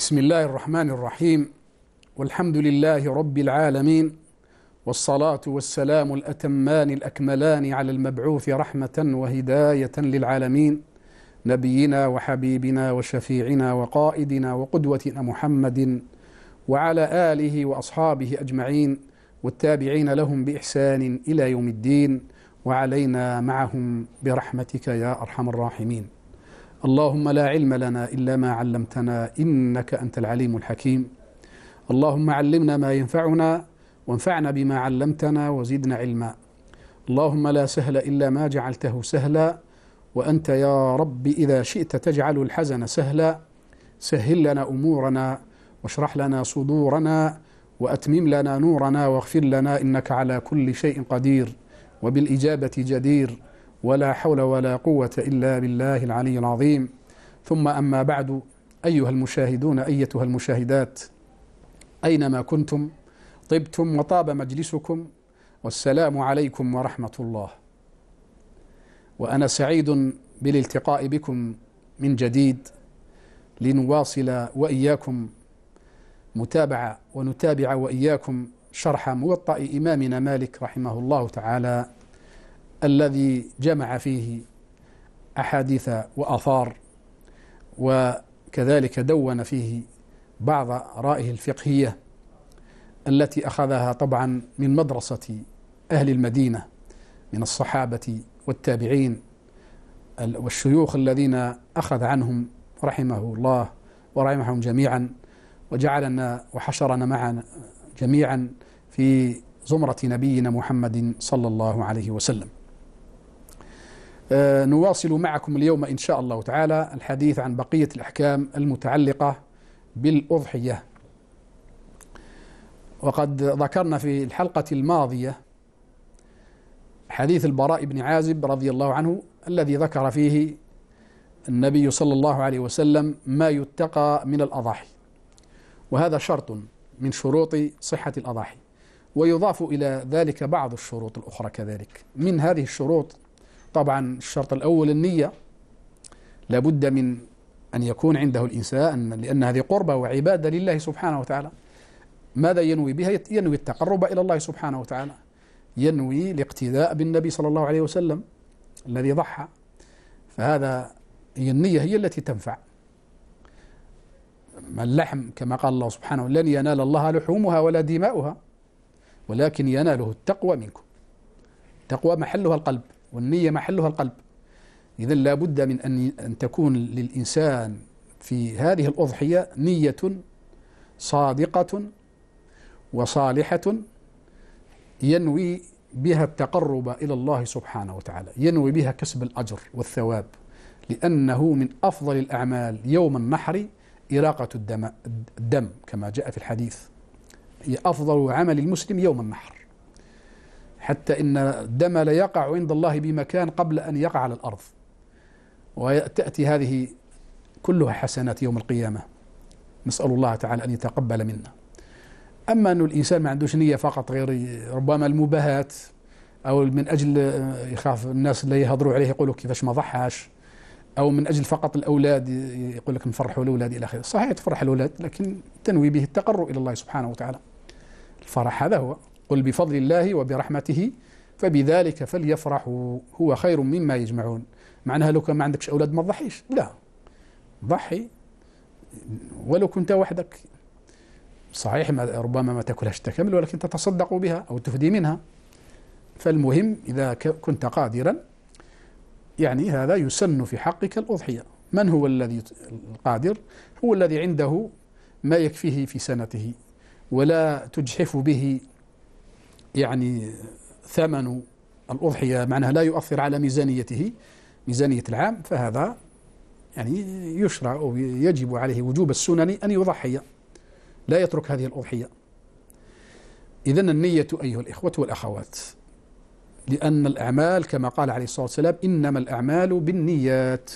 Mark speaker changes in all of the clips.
Speaker 1: بسم الله الرحمن الرحيم والحمد لله رب العالمين والصلاة والسلام الأتمان الأكملان على المبعوث رحمة وهداية للعالمين نبينا وحبيبنا وشفيعنا وقائدنا وقدوتنا محمد وعلى آله وأصحابه أجمعين والتابعين لهم بإحسان إلى يوم الدين وعلينا معهم برحمتك يا أرحم الراحمين اللهم لا علم لنا إلا ما علمتنا إنك أنت العليم الحكيم اللهم علمنا ما ينفعنا وانفعنا بما علمتنا وزدنا علما اللهم لا سهل إلا ما جعلته سهلا وأنت يا رب إذا شئت تجعل الحزن سهلا سهل لنا أمورنا واشرح لنا صدورنا وأتمم لنا نورنا واغفر لنا إنك على كل شيء قدير وبالإجابة جدير ولا حول ولا قوة إلا بالله العلي العظيم ثم أما بعد أيها المشاهدون أيتها المشاهدات أينما كنتم طبتم وطاب مجلسكم والسلام عليكم ورحمة الله وأنا سعيد بالالتقاء بكم من جديد لنواصل وإياكم متابعة ونتابع وإياكم شرح موطأ إمامنا مالك رحمه الله تعالى الذي جمع فيه أحاديث وآثار وكذلك دون فيه بعض رائه الفقهية التي أخذها طبعا من مدرسة أهل المدينة من الصحابة والتابعين والشيوخ الذين أخذ عنهم رحمه الله ورحمهم جميعا وجعلنا وحشرنا معا جميعا في زمرة نبينا محمد صلى الله عليه وسلم آه، نواصل معكم اليوم إن شاء الله تعالى الحديث عن بقية الأحكام المتعلقة بالأضحية وقد ذكرنا في الحلقة الماضية حديث البراء بن عازب رضي الله عنه الذي ذكر فيه النبي صلى الله عليه وسلم ما يتقى من الأضاحي وهذا شرط من شروط صحة الأضاحي ويضاف إلى ذلك بعض الشروط الأخرى كذلك من هذه الشروط طبعا الشرط الأول النية لابد من أن يكون عنده الإنسان لأن هذه قربة وعبادة لله سبحانه وتعالى ماذا ينوي بها ينوي التقرب إلى الله سبحانه وتعالى ينوي الاقتداء بالنبي صلى الله عليه وسلم الذي ضحى فهذا هي النية هي التي تنفع ما اللحم كما قال الله سبحانه لن ينال الله لحومها ولا دماؤها ولكن يناله التقوى منكم التقوى محلها القلب والنية محلها القلب إذا لابد من أن أن تكون للإنسان في هذه الأضحية نية صادقة وصالحة ينوي بها التقرب إلى الله سبحانه وتعالى ينوي بها كسب الأجر والثواب لأنه من أفضل الأعمال يوم النحر إراقة الدم, الدم كما جاء في الحديث هي أفضل عمل المسلم يوم النحر حتى إن الدم ليقع عند الله بمكان قبل أن يقع على الأرض وتأتي هذه كلها حسنات يوم القيامة نسأل الله تعالى أن يتقبل منا أما أن الإنسان ما عندوش نية فقط غير ربما المباهات أو من أجل آه، يخاف الناس اللي يهضروا عليه يقولوا كيفاش ما ضحاش أو من أجل فقط الأولاد يقول لك نفرحوا الأولاد إلى آخره صحيح تفرح الأولاد لكن تنوي به التقرب إلى الله سبحانه وتعالى الفرح هذا هو قل بفضل الله وبرحمته فبذلك فليفرحوا هو خير مما يجمعون معناها لو كان ما عندكش أولاد ما تضحيش لا ضحي ولو كنت وحدك صحيح ما ربما ما تأكلهاش تكمل ولكن تتصدق بها أو تهدي منها فالمهم إذا كنت قادرا يعني هذا يسن في حقك الأضحية من هو الذي القادر هو الذي عنده ما يكفيه في سنته ولا تجحف به يعني ثمن الأضحية معناها لا يؤثر على ميزانيته ميزانية العام فهذا يعني يشرع أو يجب عليه وجوب السنن أن يضحي لا يترك هذه الأضحية إذا النية أيها الإخوة والأخوات لأن الأعمال كما قال عليه الصلاة والسلام إنما الأعمال بالنيات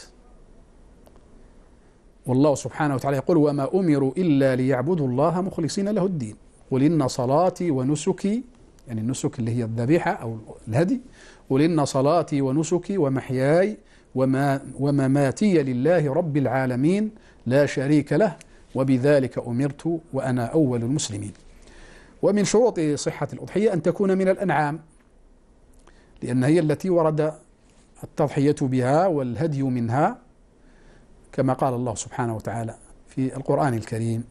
Speaker 1: والله سبحانه وتعالى يقول وما أمروا إلا ليعبدوا الله مخلصين له الدين قل إن صلاتي ونسكي يعني النسك اللي هي الذبيحة أو الهدي قل إن صلاتي ونسكي ومحياي وما ومماتي لله رب العالمين لا شريك له وبذلك أمرت وأنا أول المسلمين ومن شروط صحة الأضحية أن تكون من الأنعام لأن هي التي ورد التضحية بها والهدي منها كما قال الله سبحانه وتعالى في القرآن الكريم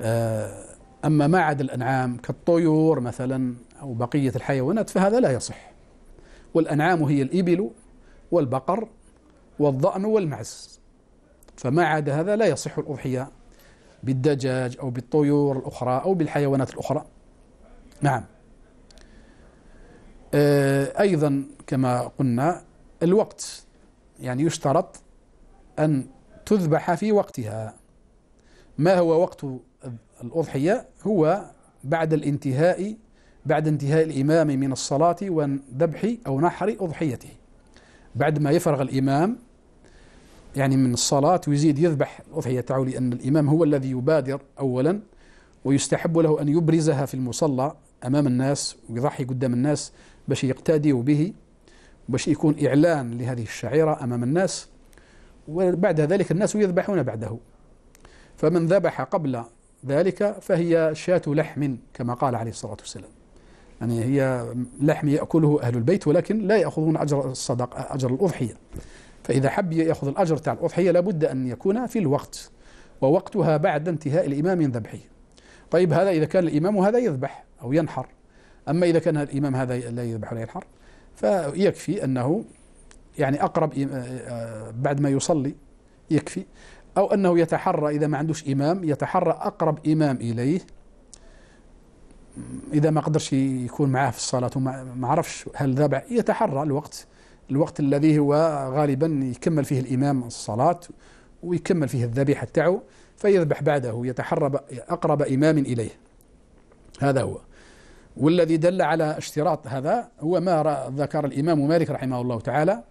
Speaker 1: آه أما ما عدا الأنعام كالطيور مثلا أو بقية الحيوانات فهذا لا يصح والأنعام هي الإبل والبقر والضأن والمعز فما عدا هذا لا يصح الأضحية بالدجاج أو بالطيور الأخرى أو بالحيوانات الأخرى نعم آه، أيضا كما قلنا الوقت يعني يشترط أن تذبح في وقتها ما هو وقت الأضحية هو بعد الانتهاء بعد انتهاء الإمام من الصلاة وذبح أو نحر أضحيته بعد ما يفرغ الإمام يعني من الصلاة ويزيد يذبح الأضحية تاعو لأن الإمام هو الذي يبادر أولا ويستحب له أن يبرزها في المصلى أمام الناس ويضحي قدام الناس باش يقتديوا به باش يكون إعلان لهذه الشعيرة أمام الناس وبعد ذلك الناس يذبحون بعده فمن ذبح قبل ذلك فهي شاة لحم كما قال عليه الصلاة والسلام يعني هي لحم يأكله أهل البيت ولكن لا يأخذون أجر الصدق أجر الأضحية فإذا حب يأخذ الأجر تاع الأضحية لابد أن يكون في الوقت ووقتها بعد انتهاء الإمام من ذبحه طيب هذا إذا كان الإمام هذا يذبح أو ينحر أما إذا كان الإمام هذا لا يذبح ولا ينحر فيكفي أنه يعني أقرب آه، بعد ما يصلي يكفي أو أنه يتحرى إذا ما عندوش إمام يتحرى أقرب إمام إليه إذا ما قدرش يكون معاه في الصلاة وما عرفش هل ذبح يتحرى الوقت الوقت الذي هو غالبا يكمل فيه الإمام الصلاة ويكمل فيه الذبيحة تاعو فيذبح بعده يتحرى أقرب إمام إليه هذا هو والذي دل على اشتراط هذا هو ما ذكر الإمام مالك رحمه الله تعالى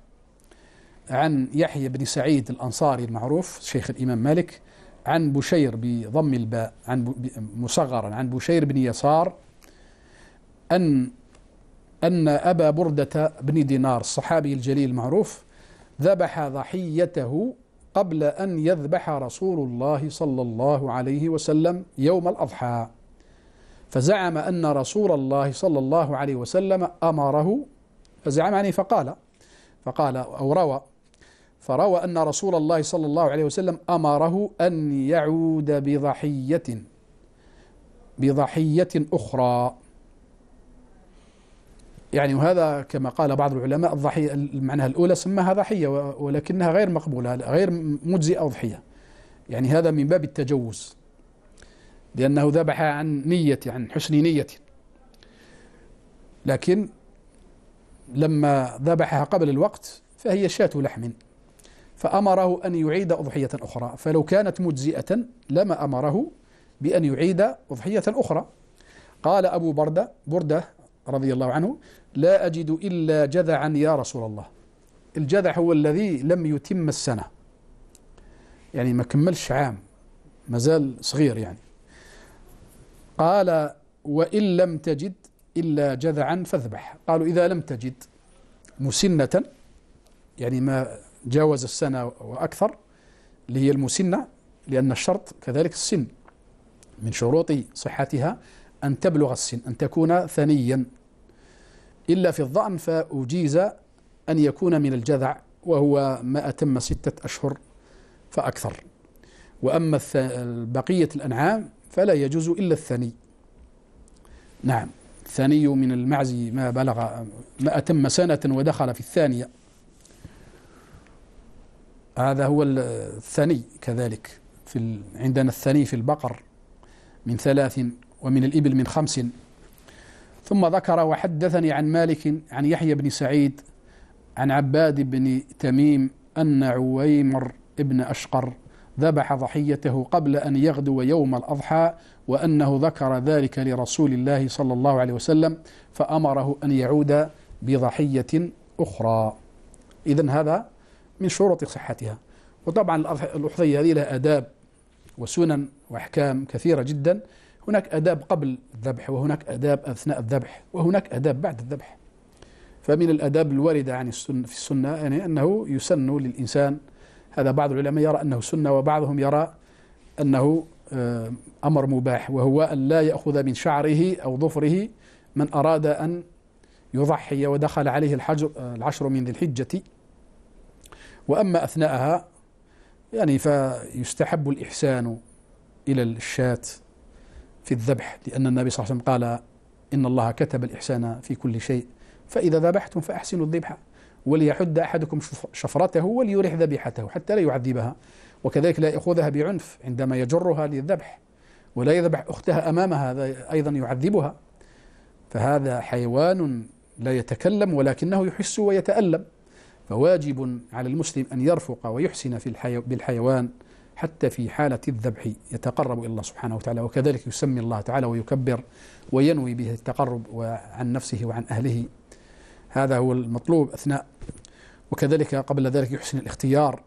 Speaker 1: عن يحيى بن سعيد الأنصاري المعروف شيخ الإمام مالك عن بشير بضم الباء عن مصغرا عن بشير بن يسار أن أن أبا بردة بن دينار الصحابي الجليل المعروف ذبح ضحيته قبل أن يذبح رسول الله صلى الله عليه وسلم يوم الأضحى فزعم أن رسول الله صلى الله عليه وسلم أمره فزعم عنه يعني فقال فقال أو روى فروى أن رسول الله صلى الله عليه وسلم أمره أن يعود بضحية بضحية أخرى يعني وهذا كما قال بعض العلماء الضحية المعنى الأولى سماها ضحية ولكنها غير مقبولة غير مجزئة ضحية يعني هذا من باب التجوز لأنه ذبح عن نية عن حسن نية لكن لما ذبحها قبل الوقت فهي شاة لحم فأمره أن يعيد أضحية أخرى فلو كانت مجزئة لما أمره بأن يعيد أضحية أخرى قال أبو بردة بردة رضي الله عنه لا أجد إلا جذعا يا رسول الله الجذع هو الذي لم يتم السنة يعني ما كملش عام ما زال صغير يعني قال وإن لم تجد إلا جذعا فاذبح قالوا إذا لم تجد مسنة يعني ما جاوز السنة وأكثر اللي هي المسنة لأن الشرط كذلك السن من شروط صحتها أن تبلغ السن أن تكون ثنيا إلا في الظأن فأجيز أن يكون من الجذع وهو ما أتم ستة أشهر فأكثر وأما بقية الأنعام فلا يجوز إلا الثني نعم الثني من المعزي ما بلغ ما أتم سنة ودخل في الثانية هذا هو الثني كذلك في عندنا الثني في البقر من ثلاث ومن الإبل من خمس ثم ذكر وحدثني عن مالك عن يحيى بن سعيد عن عباد بن تميم أن عويمر ابن أشقر ذبح ضحيته قبل أن يغدو يوم الأضحى وأنه ذكر ذلك لرسول الله صلى الله عليه وسلم فأمره أن يعود بضحية أخرى إذا هذا من شروط صحتها وطبعا الأحضية هذه لها آداب وسنن وأحكام كثيرة جدا هناك آداب قبل الذبح وهناك آداب أثناء الذبح وهناك آداب بعد الذبح فمن الآداب الواردة عن السنة في السنة يعني أنه يسن للإنسان هذا بعض العلماء يرى أنه سنة وبعضهم يرى أنه آه، أمر مباح وهو أن لا يأخذ من شعره أو ظفره من أراد أن يضحي ودخل عليه الحجر آه، العشر من ذي الحجة وأما أثناءها يعني فيستحب الإحسان إلى الشاة في الذبح لأن النبي صلى الله عليه وسلم قال إن الله كتب الإحسان في كل شيء فإذا ذبحتم فأحسنوا الذبح وليحد أحدكم شفرته وليرح ذبيحته حتى لا يعذبها وكذلك لا يأخذها بعنف عندما يجرها للذبح ولا يذبح أختها أمامها هذا أيضا يعذبها فهذا حيوان لا يتكلم ولكنه يحس ويتألم فواجب على المسلم أن يرفق ويحسن في الحيو بالحيوان حتى في حالة الذبح يتقرب إلى الله سبحانه وتعالى وكذلك يسمي الله تعالى ويكبر وينوي به التقرب عن نفسه وعن أهله هذا هو المطلوب أثناء وكذلك قبل ذلك يحسن الاختيار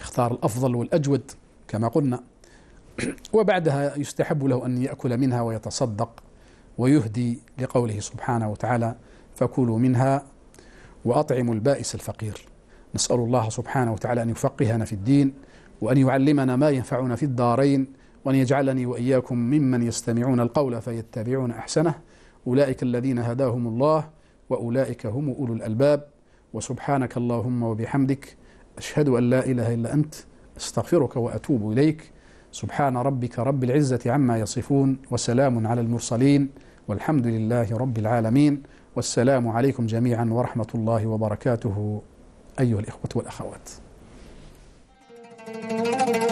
Speaker 1: اختار الأفضل والأجود كما قلنا وبعدها يستحب له أن يأكل منها ويتصدق ويهدي لقوله سبحانه وتعالى فكلوا منها وأطعموا البائس الفقير نسأل الله سبحانه وتعالى أن يفقهنا في الدين وأن يعلمنا ما ينفعنا في الدارين وأن يجعلني وإياكم ممن يستمعون القول فيتبعون أحسنه أولئك الذين هداهم الله وأولئك هم أولو الألباب وسبحانك اللهم وبحمدك أشهد أن لا إله إلا أنت استغفرك وأتوب إليك سبحان ربك رب العزة عما يصفون وسلام على المرسلين والحمد لله رب العالمين والسلام عليكم جميعا ورحمة الله وبركاته أيها الإخوة والأخوات.